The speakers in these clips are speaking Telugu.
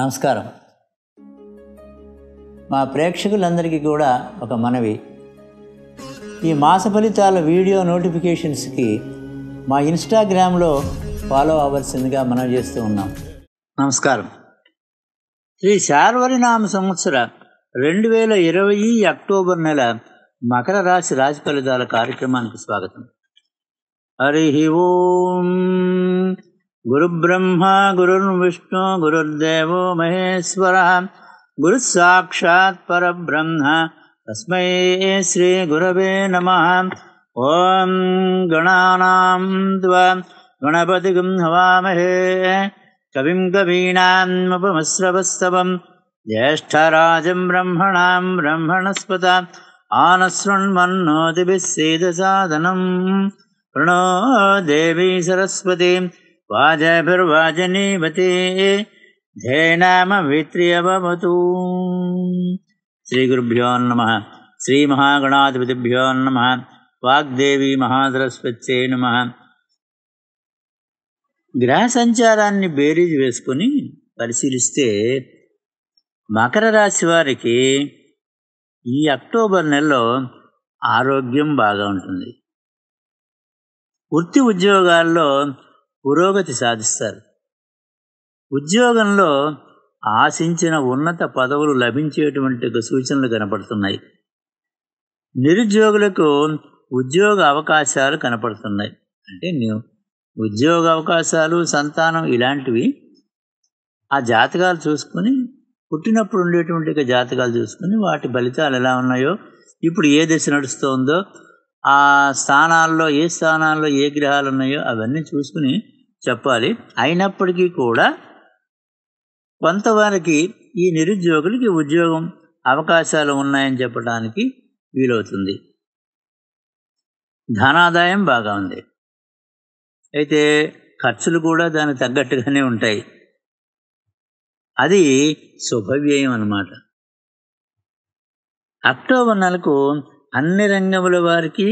నమస్కారం మా ప్రేక్షకులందరికీ కూడా ఒక మనవి ఈ మాస ఫలితాల వీడియో నోటిఫికేషన్స్కి మా ఇన్స్టాగ్రామ్లో ఫాలో అవ్వాల్సిందిగా మనం చేస్తూ ఉన్నాం నమస్కారం శ్రీ శార్వరినామ సంవత్సర రెండు వేల ఇరవై అక్టోబర్ నెల మకర రాశి రాశి ఫలితాల కార్యక్రమానికి స్వాగతం హరి ఓం गुरुब्रह्मा गुरुर्विष्णु गुरुर्देवो महेश्वरः परब्रह्म तस्मै श्रीगुरवे नमः ॐ गणानां त्वा गणपतिगुं हवामहे कविं कवीनाम् ज्येष्ठराजं ब्रह्मणां ब्रह्मणस्पत आनश्रुण्मन्नोतिभिः सीतसाधनं प्रणो देवी सरस्वती వాజభిర్వాజనీవతే ధేనామ శ్రీ శ్రీగురుభ్యో నమ శ్రీమహాగణాధిపతిభ్యో నమ వాగ్దేవి మహాసరస్వత్యే నమ గ్రహ సంచారాన్ని బేరీజు వేసుకొని పరిశీలిస్తే మకర రాశి వారికి ఈ అక్టోబర్ నెలలో ఆరోగ్యం బాగా ఉంటుంది వృత్తి ఉద్యోగాల్లో పురోగతి సాధిస్తారు ఉద్యోగంలో ఆశించిన ఉన్నత పదవులు లభించేటువంటి సూచనలు కనపడుతున్నాయి నిరుద్యోగులకు ఉద్యోగ అవకాశాలు కనపడుతున్నాయి అంటే ఉద్యోగ అవకాశాలు సంతానం ఇలాంటివి ఆ జాతకాలు చూసుకొని పుట్టినప్పుడు ఉండేటువంటి జాతకాలు చూసుకొని వాటి ఫలితాలు ఎలా ఉన్నాయో ఇప్పుడు ఏ దశ నడుస్తుందో ఆ స్థానాల్లో ఏ స్థానాల్లో ఏ గ్రహాలు ఉన్నాయో అవన్నీ చూసుకుని చెప్పాలి అయినప్పటికీ కూడా కొంతవరకు ఈ నిరుద్యోగులకి ఉద్యోగం అవకాశాలు ఉన్నాయని చెప్పడానికి వీలవుతుంది ధనాదాయం బాగా ఉంది అయితే ఖర్చులు కూడా దానికి తగ్గట్టుగానే ఉంటాయి అది శుభవ్యయం అన్నమాట అక్టోబర్ నెలకు అన్ని రంగముల వారికి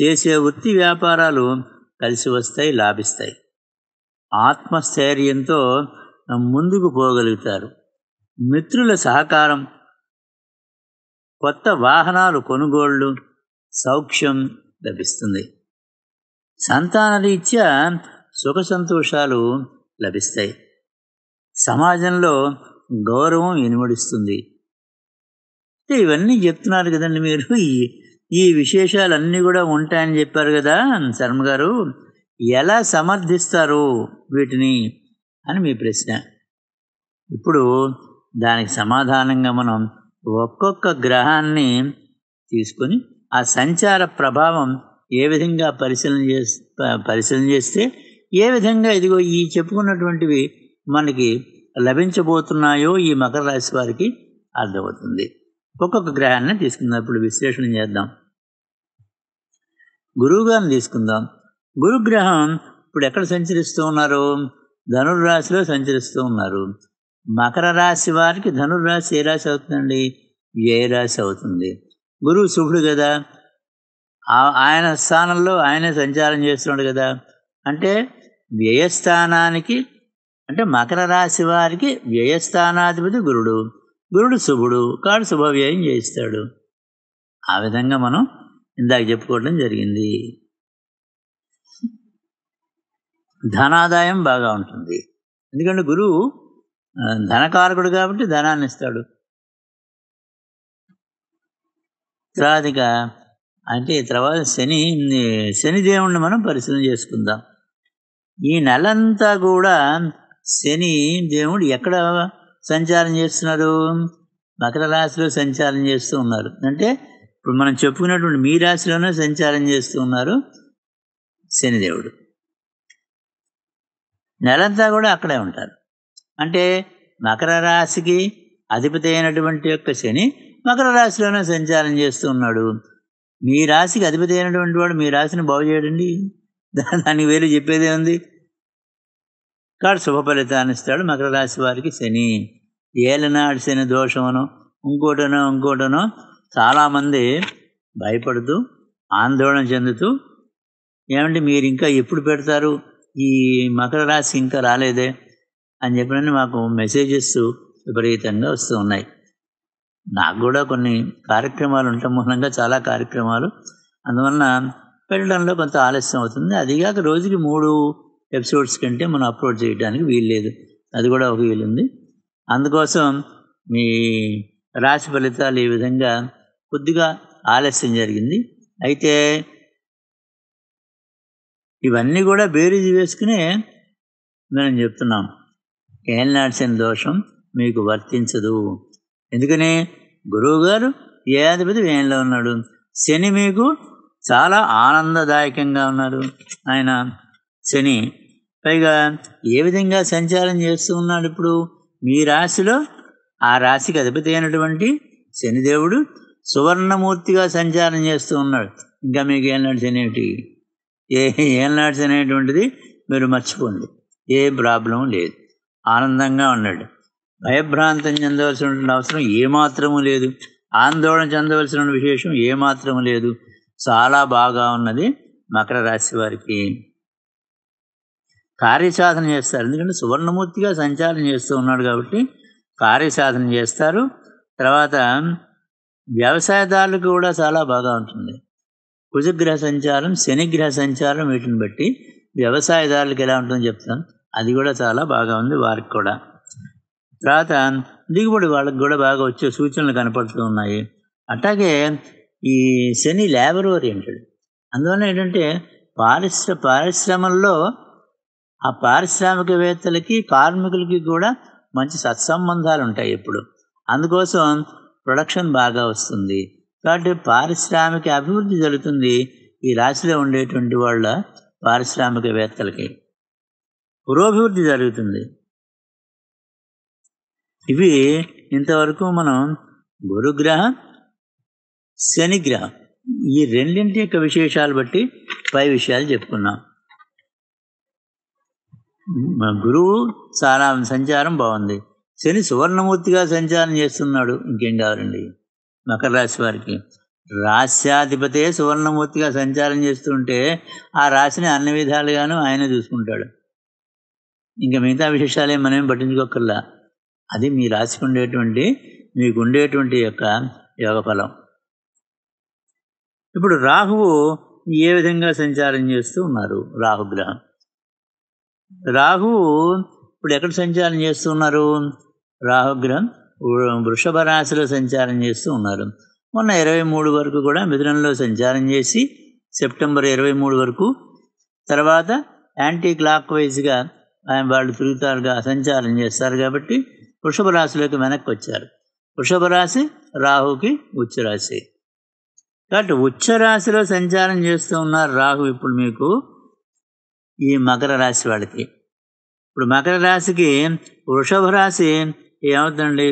చేసే వృత్తి వ్యాపారాలు కలిసి వస్తాయి లాభిస్తాయి ఆత్మస్థైర్యంతో ముందుకు పోగలుగుతారు మిత్రుల సహకారం కొత్త వాహనాలు కొనుగోళ్లు సౌఖ్యం లభిస్తుంది సంతానరీత్యా సుఖ సంతోషాలు లభిస్తాయి సమాజంలో గౌరవం ఇనుమడిస్తుంది ఇవన్నీ చెప్తున్నారు కదండి మీరు ఈ విశేషాలన్నీ కూడా ఉంటాయని చెప్పారు కదా శర్మ గారు ఎలా సమర్థిస్తారు వీటిని అని మీ ప్రశ్న ఇప్పుడు దానికి సమాధానంగా మనం ఒక్కొక్క గ్రహాన్ని తీసుకొని ఆ సంచార ప్రభావం ఏ విధంగా పరిశీలన చేస్తే పరిశీలన చేస్తే ఏ విధంగా ఇదిగో ఈ చెప్పుకున్నటువంటివి మనకి లభించబోతున్నాయో ఈ మకర రాశి వారికి అర్థమవుతుంది ఒక్కొక్క గ్రహాన్ని తీసుకుందాం ఇప్పుడు విశ్లేషణ చేద్దాం గురువుగారిని తీసుకుందాం గురుగ్రహం ఇప్పుడు ఎక్కడ సంచరిస్తూ ఉన్నారు ధనుర్రాశిలో సంచరిస్తూ ఉన్నారు మకర రాశి వారికి ధనుర్రాశి ఏ రాశి అవుతుందండి వ్యయ రాశి అవుతుంది గురువు శుభుడు కదా ఆయన స్థానంలో ఆయనే సంచారం చేస్తున్నాడు కదా అంటే వ్యయస్థానానికి అంటే మకర రాశి వారికి వ్యయస్థానాధిపతి గురుడు గురుడు శుభుడు కాడు శుభవ్యయం చేయిస్తాడు ఆ విధంగా మనం ఇందాక చెప్పుకోవడం జరిగింది ధనాదాయం బాగా ఉంటుంది ఎందుకంటే గురువు ధనకారకుడు కాబట్టి ధనాన్ని ఇస్తాడు తర్వాతిక అంటే తర్వాత శని శనిదేవుణ్ణి మనం పరిశీలన చేసుకుందాం ఈ నెలంతా కూడా శని దేవుడు ఎక్కడ సంచారం చేస్తున్నారు మకర రాశిలో సంచారం చేస్తూ ఉన్నారు అంటే ఇప్పుడు మనం చెప్పుకున్నటువంటి మీ రాశిలోనే సంచారం చేస్తూ ఉన్నారు శనిదేవుడు నెలంతా కూడా అక్కడే ఉంటారు అంటే మకర రాశికి అధిపతి అయినటువంటి యొక్క శని మకర రాశిలోనే సంచారం చేస్తూ ఉన్నాడు మీ రాశికి అధిపతి అయినటువంటి వాడు మీ రాశిని బాగు చేయడండి దానికి వేలు చెప్పేదే ఉంది కాడు శుభ ఫలితాన్ని ఇస్తాడు మకర రాశి వారికి శని ఏలనాడు శని దోషమును ఇంకోటనో ఇంకోటనో చాలామంది భయపడుతూ ఆందోళన చెందుతూ ఏమంటే మీరు ఇంకా ఎప్పుడు పెడతారు ఈ మకర రాశి ఇంకా రాలేదే అని చెప్పినని మాకు మెసేజెస్ విపరీతంగా వస్తూ ఉన్నాయి నాకు కూడా కొన్ని కార్యక్రమాలు ఉండటం మూలంగా చాలా కార్యక్రమాలు అందువలన వెళ్ళడంలో కొంత ఆలస్యం అవుతుంది అదిగాక రోజుకి మూడు ఎపిసోడ్స్ కంటే మనం అప్లోడ్ చేయడానికి వీల్లేదు అది కూడా ఒక వీలుంది అందుకోసం మీ రాశి ఫలితాలు ఈ విధంగా కొద్దిగా ఆలస్యం జరిగింది అయితే ఇవన్నీ కూడా బేరీజు వేసుకుని మనం చెప్తున్నాం ఏలనాడ్సిన దోషం మీకు వర్తించదు ఎందుకని గురువుగారు ఏ అధిపతి వేణిలో ఉన్నాడు శని మీకు చాలా ఆనందదాయకంగా ఉన్నారు ఆయన శని పైగా ఏ విధంగా సంచారం చేస్తూ ఉన్నాడు ఇప్పుడు మీ రాశిలో ఆ రాశికి అధిపతి అయినటువంటి శనిదేవుడు సువర్ణమూర్తిగా సంచారం చేస్తూ ఉన్నాడు ఇంకా మీకు ఏనాడు శని ఏమిటి ఏ ఏనాడ్స్ అనేటువంటిది మీరు మర్చిపోండి ఏ ప్రాబ్లం లేదు ఆనందంగా ఉన్నాడు భయభ్రాంతం చెందవలసినటువంటి అవసరం ఏమాత్రము లేదు ఆందోళన చెందవలసిన విశేషం ఏమాత్రము లేదు చాలా బాగా ఉన్నది మకర రాశి వారికి కార్యసాధన చేస్తారు ఎందుకంటే సువర్ణమూర్తిగా సంచారం చేస్తూ ఉన్నాడు కాబట్టి కార్యసాధన చేస్తారు తర్వాత వ్యవసాయదారులకు కూడా చాలా బాగా ఉంటుంది కుజగ్రహ సంచారం శనిగ్రహ సంచారం వీటిని బట్టి వ్యవసాయదారులకు ఎలా ఉంటుందో చెప్తాను అది కూడా చాలా బాగా ఉంది వారికి కూడా తర్వాత దిగుబడి వాళ్ళకి కూడా బాగా వచ్చే సూచనలు కనపడుతూ ఉన్నాయి అట్లాగే ఈ శని లేబర్ ఓరియంటెడ్ అందువల్ల ఏంటంటే పారిశ్ర పారిశ్రమల్లో ఆ పారిశ్రామికవేత్తలకి కార్మికులకి కూడా మంచి సత్సంబంధాలు ఉంటాయి ఇప్పుడు అందుకోసం ప్రొడక్షన్ బాగా వస్తుంది కాబట్టి పారిశ్రామిక అభివృద్ధి జరుగుతుంది ఈ రాశిలో ఉండేటువంటి వాళ్ళ పారిశ్రామికవేత్తలకి పురోభివృద్ధి జరుగుతుంది ఇవి ఇంతవరకు మనం గురుగ్రహం శనిగ్రహం ఈ రెండింటి యొక్క విశేషాలు బట్టి పై విషయాలు చెప్పుకున్నాం గురువు చాలా సంచారం బాగుంది శని సువర్ణమూర్తిగా సంచారం చేస్తున్నాడు ఇంకేం కావాలండి మకర రాశి వారికి రాశ్యాధిపతే సువర్ణమూర్తిగా సంచారం చేస్తుంటే ఆ రాశిని అన్ని విధాలుగాను ఆయన చూసుకుంటాడు ఇంకా మిగతా విశేషాలే మనమేం పట్టించుకోకల్లా అది మీ రాశికి ఉండేటువంటి మీకు ఉండేటువంటి యొక్క యోగఫలం ఇప్పుడు రాహువు ఏ విధంగా సంచారం చేస్తూ ఉన్నారు రాహుగ్రహం రాహువు ఇప్పుడు ఎక్కడ సంచారం చేస్తున్నారు రాహుగ్రహం వృషభ రాశిలో సంచారం చేస్తూ ఉన్నారు మొన్న ఇరవై మూడు వరకు కూడా మిథునంలో సంచారం చేసి సెప్టెంబర్ ఇరవై మూడు వరకు తర్వాత యాంటీ క్లాక్ వైజ్గా ఆయన వాళ్ళు తిరుగుతారుగా సంచారం చేస్తారు కాబట్టి వృషభ రాశిలోకి వెనక్కి వచ్చారు వృషభ రాశి రాహుకి ఉచ్చరాశి కాబట్టి ఉచ్చరాశిలో సంచారం చేస్తూ ఉన్నారు రాహు ఇప్పుడు మీకు ఈ మకర రాశి వాళ్ళకి ఇప్పుడు మకర రాశికి వృషభ రాశి ఏమవుతుందండి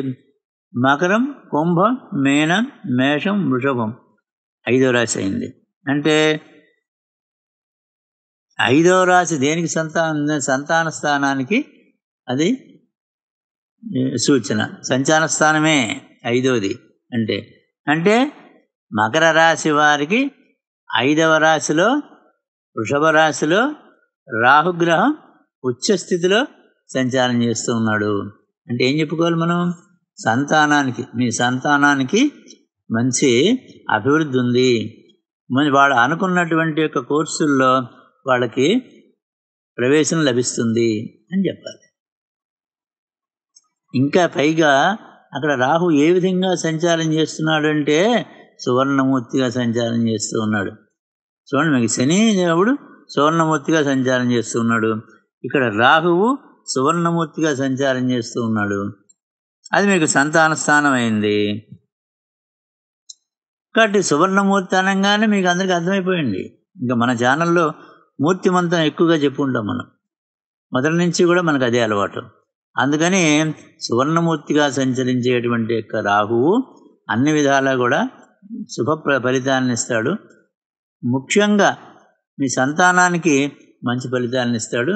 మకరం కుంభ మేన మేషం వృషభం ఐదో రాశి అయింది అంటే ఐదో రాశి దేనికి సంతానం సంతాన స్థానానికి అది సూచన సంచాన స్థానమే ఐదోది అంటే అంటే మకర రాశి వారికి ఐదవ రాశిలో వృషభ రాశిలో రాహుగ్రహం ఉచ్చస్థితిలో స్థితిలో సంచారం చేస్తూ ఉన్నాడు అంటే ఏం చెప్పుకోవాలి మనం సంతానానికి మీ సంతానానికి మంచి అభివృద్ధి ఉంది మరి వాళ్ళు అనుకున్నటువంటి యొక్క కోర్సుల్లో వాళ్ళకి ప్రవేశం లభిస్తుంది అని చెప్పాలి ఇంకా పైగా అక్కడ రాహు ఏ విధంగా సంచారం చేస్తున్నాడు అంటే సువర్ణమూర్తిగా సంచారం చేస్తూ ఉన్నాడు చూడండి మీకు శని దేవుడు సువర్ణమూర్తిగా సంచారం చేస్తూ ఉన్నాడు ఇక్కడ రాహువు సువర్ణమూర్తిగా సంచారం చేస్తూ ఉన్నాడు అది మీకు సంతాన స్థానం అయింది కాబట్టి సువర్ణమూర్తి అనగానే మీకు అందరికీ అర్థమైపోయింది ఇంకా మన ఛానల్లో మూర్తిమంతం ఎక్కువగా చెప్పుకుంటాం మనం మొదటి నుంచి కూడా మనకు అదే అలవాటు అందుకని సువర్ణమూర్తిగా సంచరించేటువంటి యొక్క రాహువు అన్ని విధాలా కూడా శుభ ఫలితాన్ని ఇస్తాడు ముఖ్యంగా మీ సంతానానికి మంచి ఫలితాన్ని ఇస్తాడు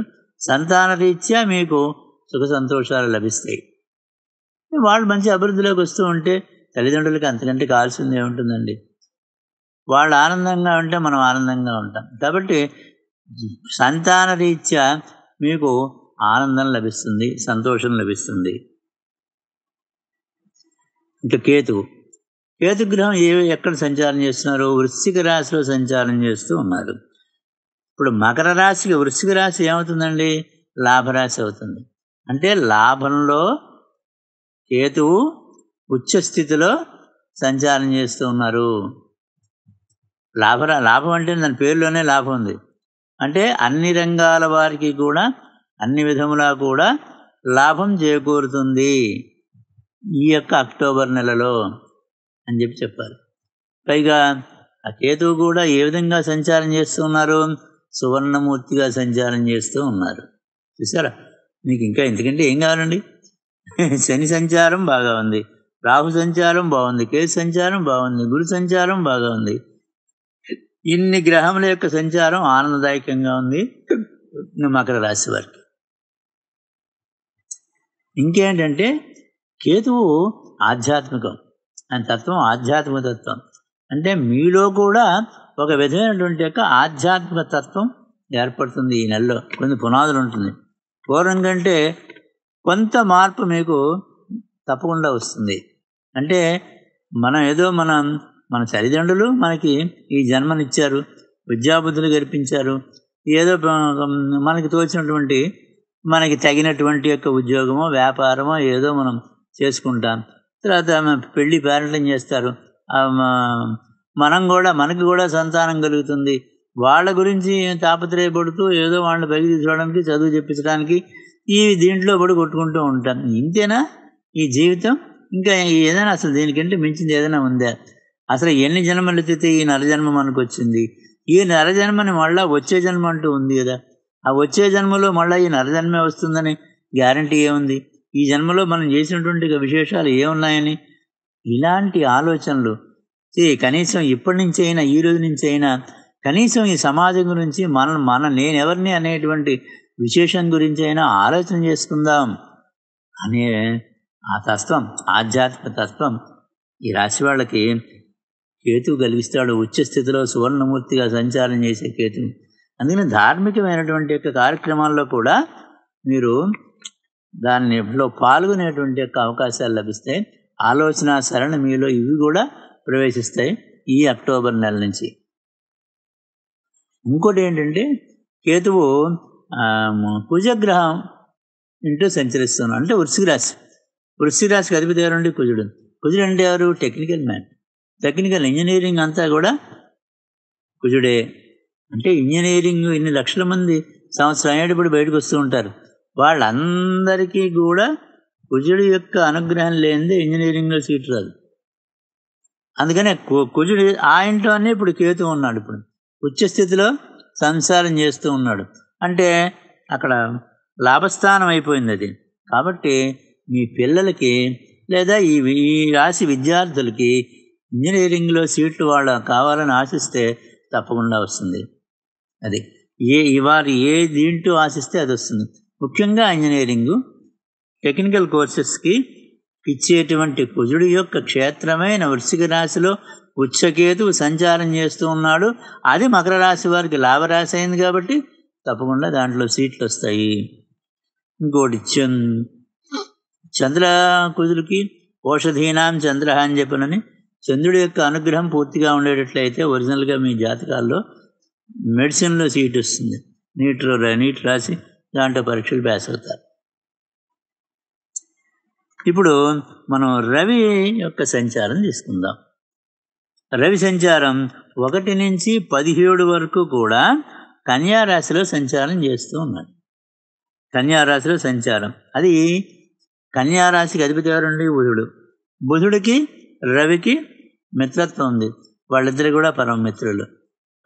సంతాన రీత్యా మీకు సుఖ సంతోషాలు లభిస్తాయి వాళ్ళు మంచి అభివృద్ధిలోకి వస్తూ ఉంటే తల్లిదండ్రులకి అంతకంటే కావాల్సింది ఏముంటుందండి వాళ్ళు ఆనందంగా ఉంటే మనం ఆనందంగా ఉంటాం కాబట్టి సంతాన రీత్యా మీకు ఆనందం లభిస్తుంది సంతోషం లభిస్తుంది ఇంకా కేతు కేతుగ్రహం ఏ ఎక్కడ సంచారం చేస్తున్నారు వృశ్చిక రాశిలో సంచారం చేస్తూ ఉన్నారు ఇప్పుడు మకర రాశికి వృశ్చిక రాశి ఏమవుతుందండి లాభరాశి అవుతుంది అంటే లాభంలో కేతువు ఉచ్చ స్థితిలో సంచారం చేస్తూ ఉన్నారు లాభరా లాభం అంటే దాని పేరులోనే లాభం ఉంది అంటే అన్ని రంగాల వారికి కూడా అన్ని విధములా కూడా లాభం చేకూరుతుంది ఈ యొక్క అక్టోబర్ నెలలో అని చెప్పి చెప్పాలి పైగా ఆ కేతువు కూడా ఏ విధంగా సంచారం చేస్తున్నారు సువర్ణమూర్తిగా సంచారం చేస్తూ ఉన్నారు చూసారా మీకు ఇంకా ఎందుకంటే ఏం కావాలండి శని సంచారం బాగా ఉంది రాహు సంచారం బాగుంది కేసు సంచారం బాగుంది గురు సంచారం బాగా ఉంది ఇన్ని గ్రహముల యొక్క సంచారం ఆనందదాయకంగా ఉంది మకర రాశి వారికి ఇంకేంటంటే కేతువు ఆధ్యాత్మికం ఆయన తత్వం ఆధ్యాత్మిక తత్వం అంటే మీలో కూడా ఒక విధమైనటువంటి యొక్క ఆధ్యాత్మిక తత్వం ఏర్పడుతుంది ఈ నెలలో కొన్ని పునాదులు ఉంటుంది పూర్వం కంటే కొంత మార్పు మీకు తప్పకుండా వస్తుంది అంటే మనం ఏదో మనం మన తల్లిదండ్రులు మనకి ఈ జన్మనిచ్చారు విద్యాబుద్ధులు గడిపించారు ఏదో మనకి తోచినటువంటి మనకి తగినటువంటి యొక్క ఉద్యోగమో వ్యాపారమో ఏదో మనం చేసుకుంటాం తర్వాత పెళ్ళి పేరెంట్లను చేస్తారు మనం కూడా మనకి కూడా సంతానం కలుగుతుంది వాళ్ళ గురించి తాపత్రయపడుతూ ఏదో వాళ్ళని పైకి తీసుకోవడానికి చదువు చెప్పించడానికి ఈ దీంట్లో పడి కొట్టుకుంటూ ఉంటాం ఇంతేనా ఈ జీవితం ఇంకా ఏదైనా అసలు దీనికంటే మించింది ఏదైనా ఉందా అసలు ఎన్ని జన్మలు ఎత్తితే ఈ నరజన్మ మనకు వచ్చింది ఈ నరజన్మని మళ్ళా వచ్చే జన్మ అంటూ ఉంది కదా ఆ వచ్చే జన్మలో మళ్ళీ ఈ నరజన్మే వస్తుందని గ్యారంటీ ఏముంది ఈ జన్మలో మనం చేసినటువంటి విశేషాలు ఏమున్నాయని ఇలాంటి ఆలోచనలు కనీసం ఇప్పటి నుంచి అయినా ఈ రోజు నుంచి అయినా కనీసం ఈ సమాజం గురించి మన మన నేనెవరిని అనేటువంటి విశేషం గురించి అయినా ఆలోచన చేసుకుందాం అనే ఆ తత్వం ఆధ్యాత్మిక తత్వం ఈ రాశి వాళ్ళకి కేతు కలిగిస్తాడు ఉచ్చ స్థితిలో సువర్ణమూర్తిగా సంచారం చేసే కేతు అందుకని ధార్మికమైనటువంటి యొక్క కార్యక్రమాల్లో కూడా మీరు దానిలో పాల్గొనేటువంటి యొక్క అవకాశాలు లభిస్తాయి ఆలోచన సరణ మీలో ఇవి కూడా ప్రవేశిస్తాయి ఈ అక్టోబర్ నెల నుంచి ఇంకోటి ఏంటంటే కేతువు కుజగ్రహం ఇంటూ సంచరిస్తున్నాం అంటే వృషిక రాశి వృషిక రాశికి అధిపతి ఎవరండి కుజుడు కుజుడు అంటే ఎవరు టెక్నికల్ మ్యాన్ టెక్నికల్ ఇంజనీరింగ్ అంతా కూడా కుజుడే అంటే ఇంజనీరింగ్ ఇన్ని లక్షల మంది సంవత్సరం అయ్యేటప్పుడు బయటకు వస్తూ ఉంటారు వాళ్ళందరికీ కూడా కుజుడు యొక్క అనుగ్రహం లేనిదే ఇంజనీరింగ్లో సీట్ రాదు అందుకనే కుజుడు ఆ ఇంట్లోనే ఇప్పుడు కేతు ఉన్నాడు ఇప్పుడు ఉచ్చస్థితిలో సంసారం చేస్తూ ఉన్నాడు అంటే అక్కడ లాభస్థానం అయిపోయింది అది కాబట్టి మీ పిల్లలకి లేదా ఈ ఈ రాశి విద్యార్థులకి ఇంజనీరింగ్లో సీట్లు వాళ్ళ కావాలని ఆశిస్తే తప్పకుండా వస్తుంది అది ఏ వారు ఏ దీంట్లో ఆశిస్తే అది వస్తుంది ముఖ్యంగా ఇంజనీరింగు టెక్నికల్ కోర్సెస్కి ఇచ్చేటువంటి కుజుడి యొక్క క్షేత్రమైన వృశ్చిక రాశిలో ఉచ్చకేతువు సంచారం చేస్తూ ఉన్నాడు అది మకర రాశి వారికి లాభరాశి అయింది కాబట్టి తప్పకుండా దాంట్లో సీట్లు వస్తాయి ఇంకోటి చంద్ చంద్ర కుజులకి ఓషధీనాం చంద్ర అని చెప్పనని చంద్రుడి యొక్క అనుగ్రహం పూర్తిగా ఉండేటట్లయితే ఒరిజినల్గా మీ జాతకాల్లో మెడిసిన్లో సీట్ వస్తుంది నీటిలో నీట్ రాసి దాంట్లో పరీక్షలు పాస్ అవుతారు ఇప్పుడు మనం రవి యొక్క సంచారం తీసుకుందాం రవి సంచారం ఒకటి నుంచి పదిహేడు వరకు కూడా కన్యారాశిలో సంచారం చేస్తూ ఉన్నాడు కన్యారాశిలో సంచారం అది కన్యారాశికి అధిపతి ఎవరండి బుధుడు బుధుడికి రవికి మిత్రత్వం ఉంది వాళ్ళిద్దరు కూడా పరమ మిత్రులు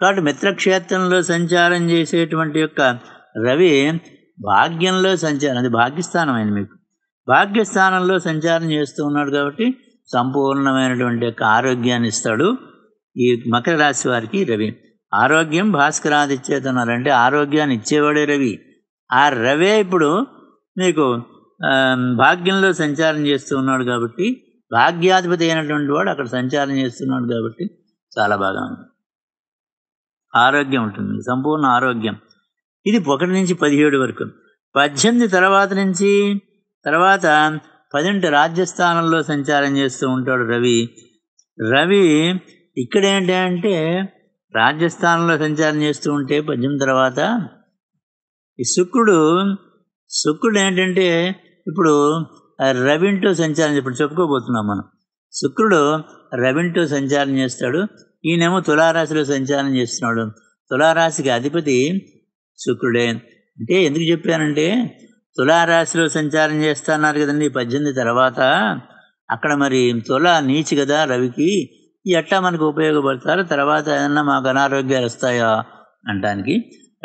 కాబట్టి మిత్రక్షేత్రంలో సంచారం చేసేటువంటి యొక్క రవి భాగ్యంలో సంచారం అది భాగ్యస్థానం అయింది మీకు భాగ్యస్థానంలో సంచారం చేస్తూ ఉన్నాడు కాబట్టి సంపూర్ణమైనటువంటి యొక్క ఆరోగ్యాన్ని ఇస్తాడు ఈ మకర రాశి వారికి రవి ఆరోగ్యం భాస్కరాదిచ్చేతన్నారంటే ఆరోగ్యాన్ని ఇచ్చేవాడే రవి ఆ రవే ఇప్పుడు మీకు భాగ్యంలో సంచారం చేస్తూ ఉన్నాడు కాబట్టి భాగ్యాధిపతి అయినటువంటి వాడు అక్కడ సంచారం చేస్తున్నాడు కాబట్టి చాలా బాగా ఉంది ఆరోగ్యం ఉంటుంది సంపూర్ణ ఆరోగ్యం ఇది ఒకటి నుంచి పదిహేడు వరకు పద్దెనిమిది తర్వాత నుంచి తర్వాత పదింటి రాజ్యస్థానంలో సంచారం చేస్తూ ఉంటాడు రవి రవి ఇక్కడ ఏంటంటే రాజ్యస్థానంలో సంచారం చేస్తూ ఉంటే పద్యం తర్వాత ఈ శుక్రుడు శుక్రుడు ఏంటంటే ఇప్పుడు రవింటూ సంచారం ఇప్పుడు చెప్పుకోబోతున్నాం మనం శుక్రుడు రవింటూ సంచారం చేస్తాడు ఈయనేమో తులారాశిలో సంచారం చేస్తున్నాడు తులారాశికి అధిపతి శుక్రుడే అంటే ఎందుకు చెప్పానంటే తులారాశిలో సంచారం చేస్తున్నారు కదండి పద్దెనిమిది తర్వాత అక్కడ మరి తులా నీచి కదా రవికి ఎట్లా మనకు ఉపయోగపడతారు తర్వాత ఏదన్నా మాకు అనారోగ్యాలు వస్తాయా అంటానికి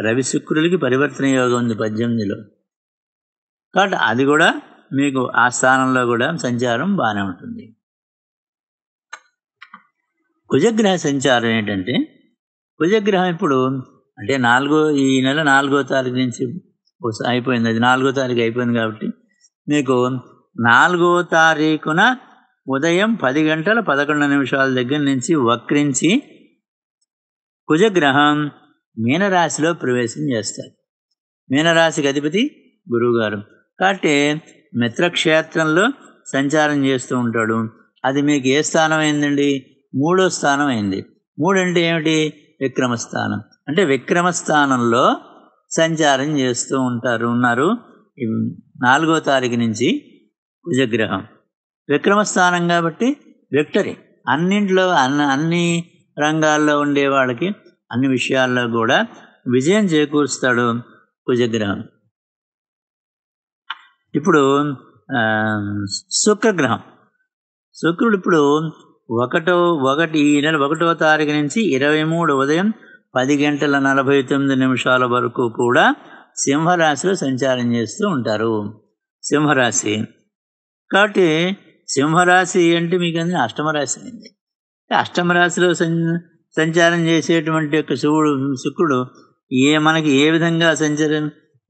రవి శుక్రులకి పరివర్తన యోగం ఉంది పద్దెనిమిదిలో కాబట్టి అది కూడా మీకు ఆ స్థానంలో కూడా సంచారం బాగానే ఉంటుంది కుజగ్రహ సంచారం ఏంటంటే కుజగ్రహం ఇప్పుడు అంటే నాలుగో ఈ నెల నాలుగో తారీఖు నుంచి అయిపోయింది అది నాలుగో తారీఖు అయిపోయింది కాబట్టి మీకు నాలుగో తారీఖున ఉదయం పది గంటల పదకొండు నిమిషాల దగ్గర నుంచి వక్రించి కుజగ్రహం మీనరాశిలో ప్రవేశం చేస్తారు మీనరాశికి అధిపతి గురువుగారు కాబట్టి మిత్రక్షేత్రంలో సంచారం చేస్తూ ఉంటాడు అది మీకు ఏ స్థానం అయిందండి మూడో స్థానం అయింది మూడంటే ఏమిటి విక్రమస్థానం అంటే విక్రమస్థానంలో సంచారం చేస్తూ ఉంటారు ఉన్నారు నాలుగో తారీఖు నుంచి కుజగ్రహం విక్రమస్థానం కాబట్టి విక్టరీ అన్నింట్లో అన్ని అన్ని రంగాల్లో ఉండే వాళ్ళకి అన్ని విషయాల్లో కూడా విజయం చేకూరుస్తాడు కుజగ్రహం ఇప్పుడు శుక్రగ్రహం శుక్రుడు ఇప్పుడు ఒకటో ఒకటి ఈ నెల ఒకటో తారీఖు నుంచి ఇరవై మూడు ఉదయం పది గంటల నలభై తొమ్మిది నిమిషాల వరకు కూడా సింహరాశిలో సంచారం చేస్తూ ఉంటారు సింహరాశి కాబట్టి సింహరాశి అంటే మీకు అష్టమ అష్టమరాశి అయింది రాశిలో సంచారం చేసేటువంటి యొక్క శివుడు శుక్రుడు ఏ మనకి ఏ విధంగా సంచారం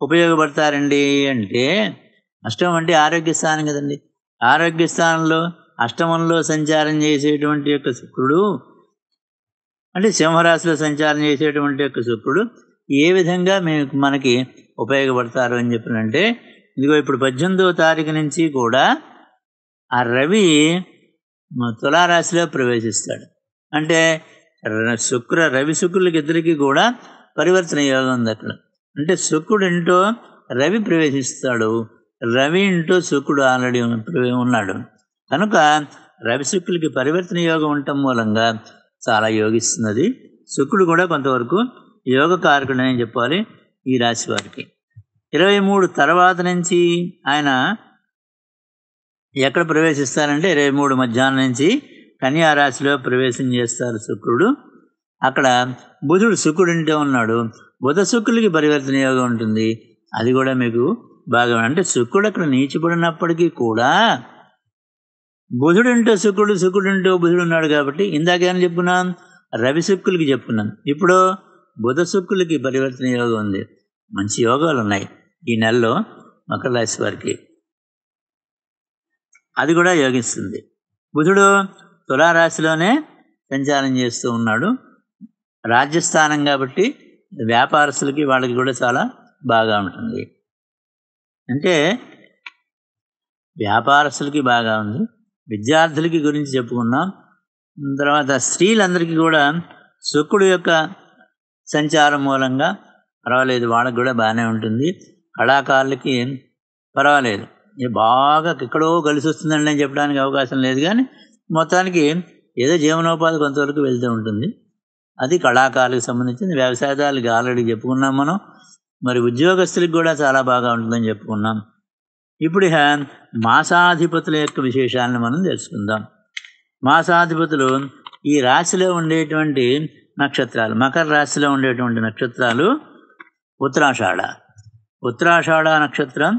ఉపయోగపడతారండి అంటే అష్టమం అంటే ఆరోగ్య స్థానం కదండి ఆరోగ్య స్థానంలో అష్టమంలో సంచారం చేసేటువంటి యొక్క శుక్రుడు అంటే సింహరాశిలో సంచారం చేసేటువంటి యొక్క శుక్రుడు ఏ విధంగా మేము మనకి ఉపయోగపడతారు అని చెప్పినంటే ఇదిగో ఇప్పుడు పద్దెనిమిదవ తారీఖు నుంచి కూడా ఆ రవి తులారాశిలో ప్రవేశిస్తాడు అంటే శుక్ర రవి శుక్రులకి ఇద్దరికి కూడా పరివర్తన యోగం ఉంది అక్కడ అంటే శుక్రుడు ఇంటో రవి ప్రవేశిస్తాడు రవి ఇంటూ శుక్రుడు ఆల్రెడీ ఉన్నాడు కనుక రవి శుక్రులకి పరివర్తన యోగం ఉండటం మూలంగా చాలా యోగిస్తున్నది శుక్రుడు కూడా కొంతవరకు యోగ కారకుడు అని చెప్పాలి ఈ రాశి వారికి ఇరవై మూడు తర్వాత నుంచి ఆయన ఎక్కడ ప్రవేశిస్తారంటే ఇరవై మూడు మధ్యాహ్నం నుంచి కన్యా రాశిలో ప్రవేశం చేస్తారు శుక్రుడు అక్కడ బుధుడు శుక్రుడింటే ఉన్నాడు బుధ శుక్రుడికి పరివర్తన యోగం ఉంటుంది అది కూడా మీకు బాగా అంటే శుక్రుడు అక్కడ నీచిపడినప్పటికీ కూడా బుధుడు అంటే శుక్రుడు శుక్రుడు బుధుడు ఉన్నాడు కాబట్టి ఏమని చెప్పుకున్నాను రవి శుక్రులకి చెప్పుకున్నాను ఇప్పుడు బుధ శుక్రులకి పరివర్తన యోగం ఉంది మంచి యోగాలు ఉన్నాయి ఈ నెలలో మకర రాశి వారికి అది కూడా యోగిస్తుంది బుధుడు తులారాశిలోనే సంచారం చేస్తూ ఉన్నాడు రాజ్యస్థానం కాబట్టి వ్యాపారస్తులకి వాళ్ళకి కూడా చాలా బాగా ఉంటుంది అంటే వ్యాపారస్తులకి బాగా ఉంది విద్యార్థులకి గురించి చెప్పుకున్నాం తర్వాత స్త్రీలందరికీ కూడా శుక్రుడు యొక్క సంచారం మూలంగా పర్వాలేదు వాళ్ళకి కూడా బాగానే ఉంటుంది కళాకారులకి పర్వాలేదు ఇది బాగా ఎక్కడో కలిసి వస్తుందండి అని చెప్పడానికి అవకాశం లేదు కానీ మొత్తానికి ఏదో జీవనోపాధి కొంతవరకు వెళ్తూ ఉంటుంది అది కళాకారులకు సంబంధించింది వ్యవసాయదారులకి ఆల్రెడీ చెప్పుకున్నాం మనం మరి ఉద్యోగస్తులకు కూడా చాలా బాగా ఉంటుందని చెప్పుకున్నాం ఇప్పుడు ఇక మాసాధిపతుల యొక్క విశేషాలను మనం తెలుసుకుందాం మాసాధిపతులు ఈ రాశిలో ఉండేటువంటి నక్షత్రాలు మకర రాశిలో ఉండేటువంటి నక్షత్రాలు ఉత్తరాషాఢ ఉత్తరాషాఢ నక్షత్రం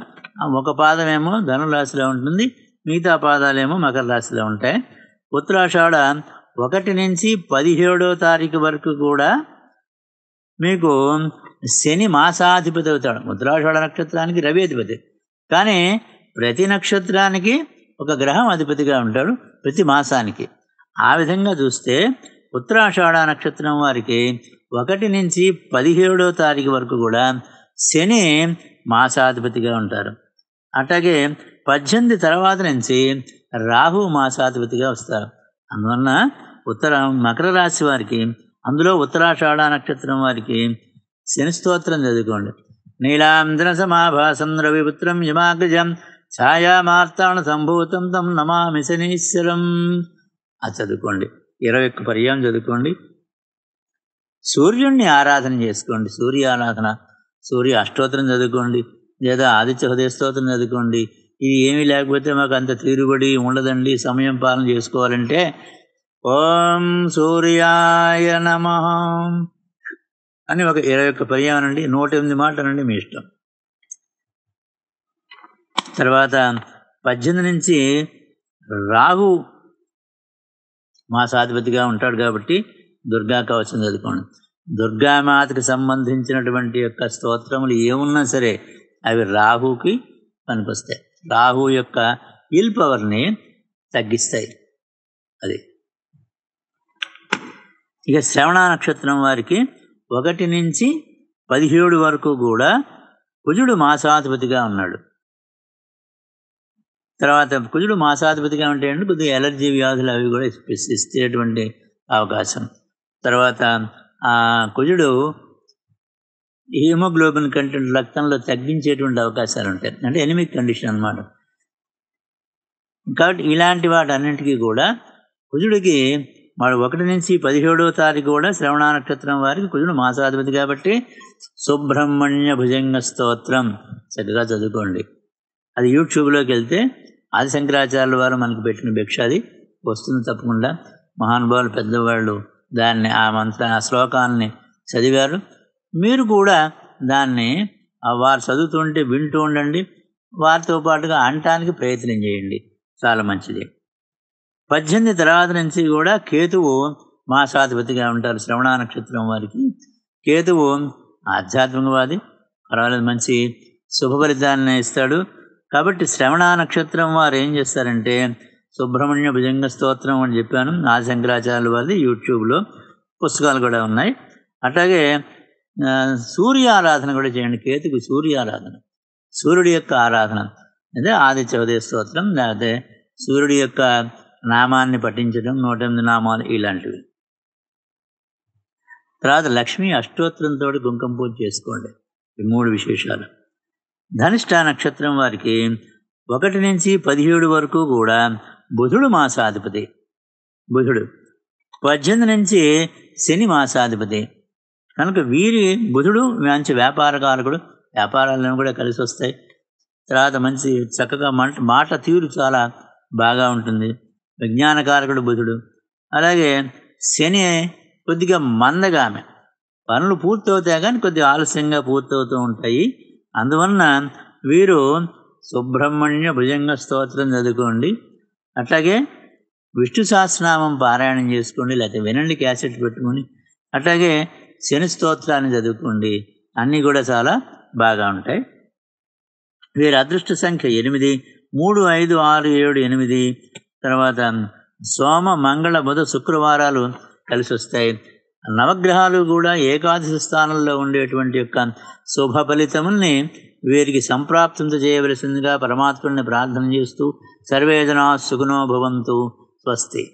ఒక పాదమేమో ధనురాశిలో ఉంటుంది మిగతా పాదాలేమో మకర రాశిలో ఉంటాయి ఉత్తరాషాఢ ఒకటి నుంచి పదిహేడో తారీఖు వరకు కూడా మీకు శని మాసాధిపతి అవుతాడు ఉత్తరాషాఢ నక్షత్రానికి రవి అధిపతి కానీ ప్రతి నక్షత్రానికి ఒక గ్రహం అధిపతిగా ఉంటాడు ప్రతి మాసానికి ఆ విధంగా చూస్తే ఉత్తరాషాఢ నక్షత్రం వారికి ఒకటి నుంచి పదిహేడో తారీఖు వరకు కూడా శని మాసాధిపతిగా ఉంటారు అట్లాగే పద్దెనిమిది తర్వాత నుంచి రాహు మాసాధిపతిగా వస్తారు అందువలన ఉత్తర మకర రాశి వారికి అందులో ఉత్తరాషాఢ నక్షత్రం వారికి శని స్తోత్రం చదువుకోండి నీలాంధ్రసమాభాసం రవిపుత్రం యమాగ్రజం ఛాయామార్తాణ సంభూతం తం నమామి శనీశ్వరం అది చదువుకోండి ఇరవై ఒక్క పర్యాయం చదువుకోండి సూర్యుణ్ణి ఆరాధన చేసుకోండి సూర్య ఆరాధన సూర్య అష్టోత్తరం చదువుకోండి లేదా ఆదిత్య హృదయ స్తోత్రం చదువుకోండి ఇది ఏమీ లేకపోతే మాకు అంత తీరుబడి ఉండదండి సమయం పాలన చేసుకోవాలంటే ఓం సూర్యాయ నమ అని ఒక ఇరవై ఒక్క అండి నూట ఎనిమిది మాటలండి మీ ఇష్టం తర్వాత పద్దెనిమిది నుంచి రాహు మాసాధిపతిగా ఉంటాడు కాబట్టి దుర్గా కవచం చదువుకోండి దుర్గామాతకి సంబంధించినటువంటి యొక్క స్తోత్రములు ఏమున్నా సరే అవి రాహుకి పనికొస్తాయి రాహు యొక్క ఇల్ పవర్ని తగ్గిస్తాయి అది ఇక శ్రవణ నక్షత్రం వారికి ఒకటి నుంచి పదిహేడు వరకు కూడా కుజుడు మాసాధిపతిగా ఉన్నాడు తర్వాత కుజుడు మాసాధిపతిగా ఉంటే కొద్దిగా ఎలర్జీ వ్యాధులు అవి కూడా ఇస్తేటువంటి అవకాశం తర్వాత ఆ కుజుడు హీమోగ్లోబిన్ కంటెంట్ రక్తంలో తగ్గించేటువంటి అవకాశాలు ఉంటాయి అంటే ఎనిమిక్ కండిషన్ అనమాట కాబట్టి ఇలాంటి వాటన్నింటికీ కూడా కుజుడికి మరి ఒకటి నుంచి పదిహేడో తారీఖు కూడా శ్రవణ నక్షత్రం వారికి కుజుడు మాసాధిపతి కాబట్టి సుబ్రహ్మణ్య భుజంగ స్తోత్రం చక్కగా చదువుకోండి అది యూట్యూబ్లోకి వెళ్తే ఆది శంకరాచార్యుల వారు మనకు పెట్టిన భిక్ష అది వస్తుంది తప్పకుండా మహానుభావులు పెద్దవాళ్ళు దాన్ని ఆ మంత్ర ఆ శ్లోకాన్ని చదివారు మీరు కూడా దాన్ని వారు చదువుతుంటే వింటూ ఉండండి వారితో పాటుగా అంటానికి ప్రయత్నం చేయండి చాలా మంచిది పద్దెనిమిది తర్వాత నుంచి కూడా కేతువు మాసాధిపతిగా ఉంటారు శ్రవణ నక్షత్రం వారికి కేతువు ఆధ్యాత్మికవాది పర్వాలేదు మంచి శుభ ఫలితాన్ని ఇస్తాడు కాబట్టి శ్రవణ నక్షత్రం వారు ఏం చేస్తారంటే సుబ్రహ్మణ్య భుజంగ స్తోత్రం అని చెప్పాను ఆ శంకరాచార్యుల వారిది యూట్యూబ్లో పుస్తకాలు కూడా ఉన్నాయి అట్లాగే ఆరాధన కూడా చేయండి కేతుకు ఆరాధన సూర్యుడి యొక్క ఆరాధన అదే ఆది చౌదయ స్తోత్రం లేకపోతే సూర్యుడి యొక్క నామాన్ని పఠించడం నూట ఎనిమిది నామాలు ఇలాంటివి తర్వాత లక్ష్మీ అష్టోత్తరంతో కుంకుమ పూజ చేసుకోండి ఈ మూడు విశేషాలు ధనిష్ట నక్షత్రం వారికి ఒకటి నుంచి పదిహేడు వరకు కూడా బుధుడు మాసాధిపతి బుధుడు పద్దెనిమిది నుంచి శని మాసాధిపతి కనుక వీరి బుధుడు మంచి వ్యాపారకారకుడు వ్యాపారాలను కూడా కలిసి వస్తాయి తర్వాత మంచి చక్కగా మంట మాట తీరు చాలా బాగా ఉంటుంది విజ్ఞానకారకుడు బుధుడు అలాగే శని కొద్దిగా మందగామె పనులు పూర్తవుతాయి కానీ కొద్దిగా ఆలస్యంగా పూర్తవుతూ ఉంటాయి అందువలన వీరు సుబ్రహ్మణ్య భుజంగ స్తోత్రం చదువుకోండి అట్లాగే విష్ణు సహస్రనామం పారాయణం చేసుకోండి లేకపోతే వినండి క్యాసెట్ పెట్టుకొని అట్లాగే శని స్తోత్రాన్ని చదువుకోండి అన్నీ కూడా చాలా బాగా ఉంటాయి వీరి అదృష్ట సంఖ్య ఎనిమిది మూడు ఐదు ఆరు ఏడు ఎనిమిది తర్వాత సోమ మంగళ బుధ శుక్రవారాలు కలిసి వస్తాయి నవగ్రహాలు కూడా ఏకాదశి స్థానంలో ఉండేటువంటి యొక్క శుభ ఫలితముల్ని వీరికి సంప్రాప్తింత చేయవలసిందిగా పరమాత్ముని ప్రార్థన చేస్తూ సర్వేదనా సుగుణో భవంతు స్వస్తి